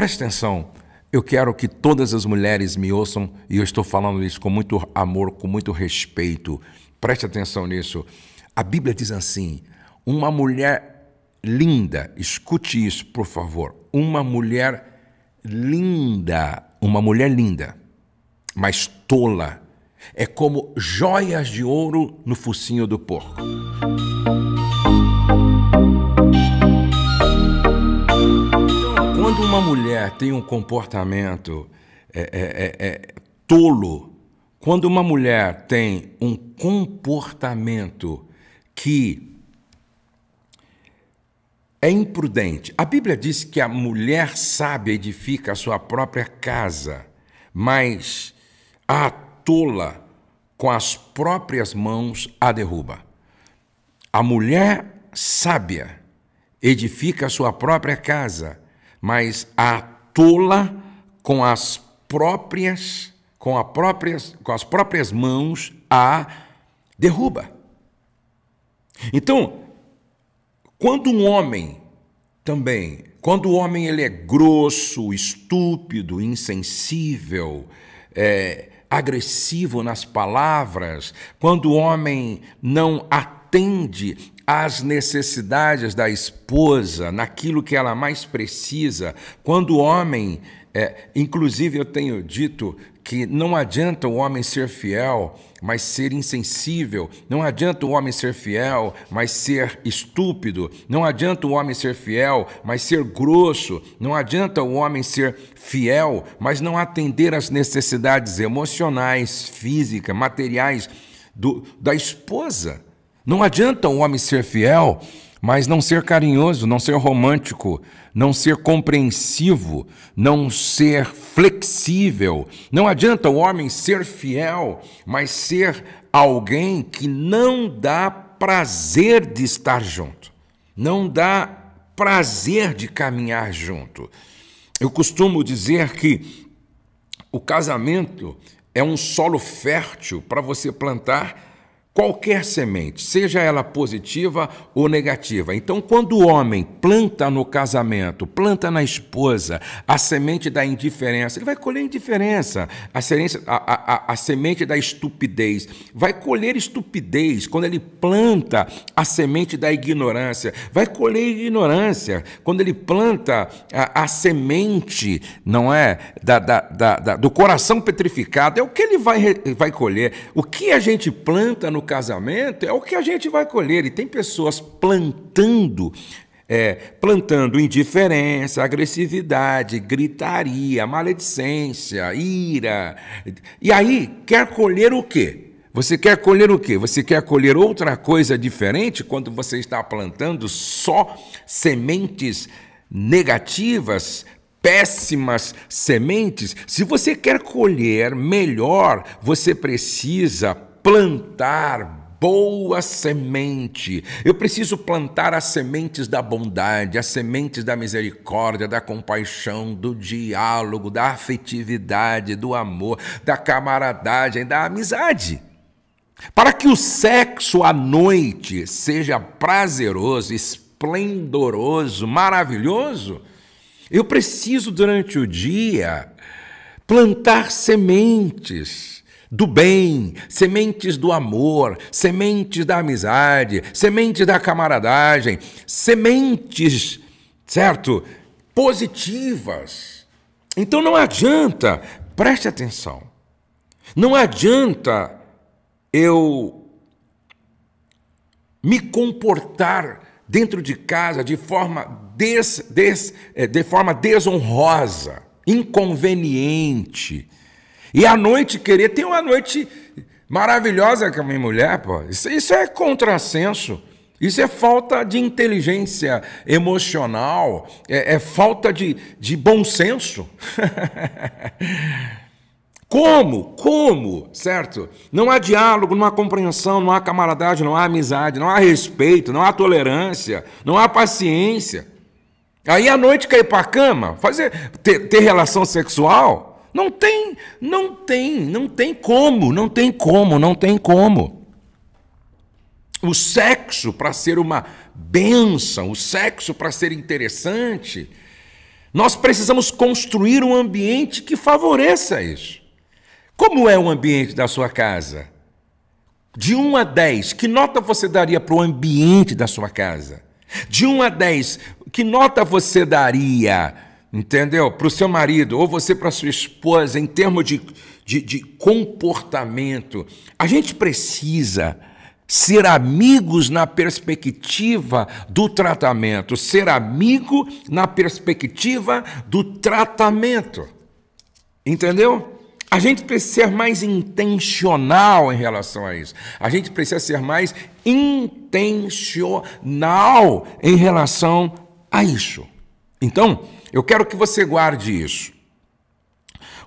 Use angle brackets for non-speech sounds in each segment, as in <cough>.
Preste atenção. Eu quero que todas as mulheres me ouçam e eu estou falando isso com muito amor, com muito respeito. Preste atenção nisso. A Bíblia diz assim: uma mulher linda, escute isso, por favor. Uma mulher linda, uma mulher linda, mas tola, é como joias de ouro no focinho do porco. tem um comportamento é, é, é, é, tolo, quando uma mulher tem um comportamento que é imprudente. A Bíblia diz que a mulher sábia edifica a sua própria casa, mas a tola com as próprias mãos a derruba. A mulher sábia edifica a sua própria casa, mas a pula com as próprias com, a próprias, com as próprias mãos a derruba. Então, quando um homem também, quando o homem ele é grosso, estúpido, insensível, é, agressivo nas palavras, quando o homem não atende atende às necessidades da esposa, naquilo que ela mais precisa. Quando o homem, é, inclusive eu tenho dito que não adianta o homem ser fiel, mas ser insensível, não adianta o homem ser fiel, mas ser estúpido, não adianta o homem ser fiel, mas ser grosso, não adianta o homem ser fiel, mas não atender às necessidades emocionais, físicas, materiais do, da esposa. Não adianta o homem ser fiel, mas não ser carinhoso, não ser romântico, não ser compreensivo, não ser flexível. Não adianta o homem ser fiel, mas ser alguém que não dá prazer de estar junto, não dá prazer de caminhar junto. Eu costumo dizer que o casamento é um solo fértil para você plantar qualquer semente, seja ela positiva ou negativa. Então, quando o homem planta no casamento, planta na esposa a semente da indiferença, ele vai colher indiferença, a, a, a, a semente da estupidez, vai colher estupidez. Quando ele planta a semente da ignorância, vai colher ignorância. Quando ele planta a, semente, não é, da, da, da, do coração petrificado, é o que ele vai, vai colher. O que a gente planta no casamento é o que a gente vai colher. E tem pessoas plantando é, plantando indiferença, agressividade, gritaria, maledicência, ira. E aí, quer colher o quê? Você quer colher o quê? Você quer colher outra coisa diferente quando você está plantando só sementes negativas, péssimas sementes? Se você quer colher melhor, você precisa plantar boa semente. Eu preciso plantar as sementes da bondade, as sementes da misericórdia, da compaixão, do diálogo, da afetividade, do amor, da camaradagem, da amizade. Para que o sexo à noite seja prazeroso, esplendoroso, maravilhoso, eu preciso durante o dia plantar sementes do bem, sementes do amor, sementes da amizade, sementes da camaradagem, sementes, certo? Positivas. Então não adianta, preste atenção, não adianta eu me comportar dentro de casa de forma, des, des, eh, de forma desonrosa, inconveniente, e à noite querer tem uma noite maravilhosa com a minha mulher, pô. Isso, isso é contrassenso. Isso é falta de inteligência emocional, é, é falta de, de bom senso. <laughs> Como? Como? Certo? Não há diálogo, não há compreensão, não há camaradagem, não há amizade, não há respeito, não há tolerância, não há paciência. Aí à noite cair para a cama, fazer, ter, ter relação sexual, não tem, não tem, não tem como, não tem como, não tem como. O sexo para ser uma bênção, o sexo para ser interessante, nós precisamos construir um ambiente que favoreça isso. Como é o ambiente da sua casa? De 1 a 10, que nota você daria para o ambiente da sua casa? De 1 a 10, que nota você daria entendeu? Para o seu marido ou você para sua esposa, em termos de, de, de, comportamento. A gente precisa ser amigos na perspectiva do tratamento, ser amigo na perspectiva do tratamento, entendeu? A gente precisa ser mais intencional em relação a isso. A gente precisa ser mais intencional em relação a isso. Então, eu quero que você guarde isso.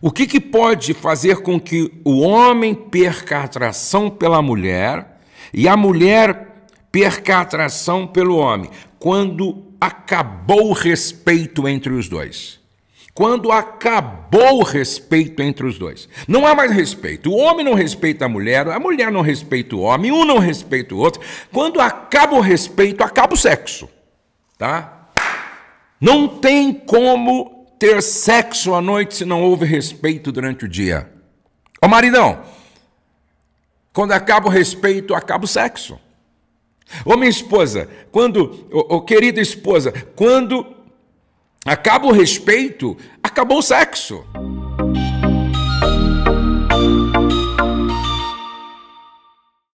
O que, que pode fazer com que o homem perca a atração pela mulher e a mulher perca a atração pelo homem? Quando acabou o respeito entre os dois. Quando acabou o respeito entre os dois. Não há mais respeito. O homem não respeita a mulher, a mulher não respeita o homem, um não respeita o outro. Quando acaba o respeito, acaba o sexo. Tá? Não tem como ter sexo à noite se não houve respeito durante o dia. Ô maridão, quando acaba o respeito, acaba o sexo. Ô minha esposa, quando, ô, ô querida esposa, quando acaba o respeito, acabou o sexo.